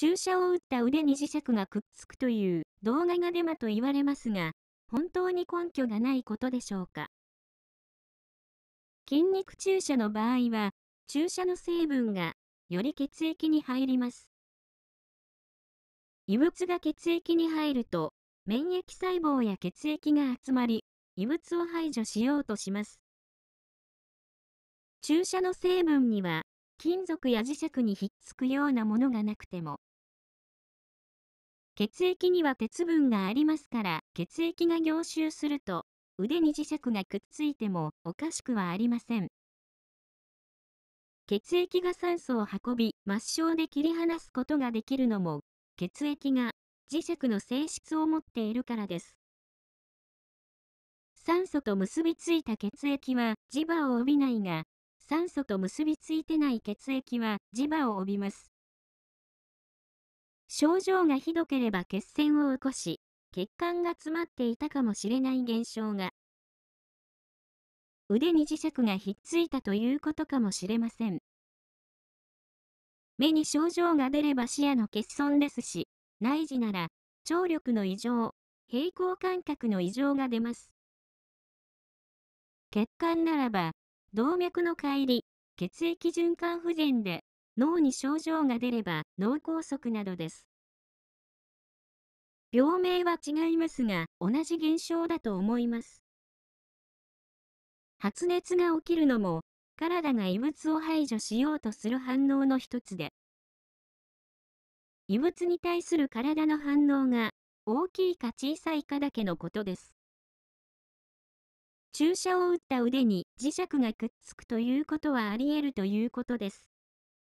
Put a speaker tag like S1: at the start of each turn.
S1: 注射を打った腕に磁石がくっつくという動画がデマと言われますが、本当に根拠がないことでしょうか。筋肉注射の場合は、注射の成分がより血液に入ります。異物が血液に入ると、免疫細胞や血液が集まり、異物を排除しようとします。注射の成分には、金属や磁石にひっつくようなものがなくても、血液には鉄分がありますから、血液が凝集すると、腕に磁石がくっついてもおかしくはありません。血液が酸素を運び、末梢で切り離すことができるのも、血液が磁石の性質を持っているからです。酸素と結びついた血液は磁場を帯びないが、酸素と結びついてない血液は磁場を帯びます。症状がひどければ血栓を起こし、血管が詰まっていたかもしれない現象が。腕に磁石がひっついたということかもしれません。目に症状が出れば視野の欠損ですし、内耳なら、聴力の異常、平衡感覚の異常が出ます。血管ならば、動脈の乖離、血液循環不全で、脳に症状が出れば脳梗塞などです。病名は違いますが、同じ現象だと思います。発熱が起きるのも、体が異物を排除しようとする反応の一つで、異物に対する体の反応が大きいか小さいかだけのことです。注射を打った腕に磁石がくっつくということはあり得るということです。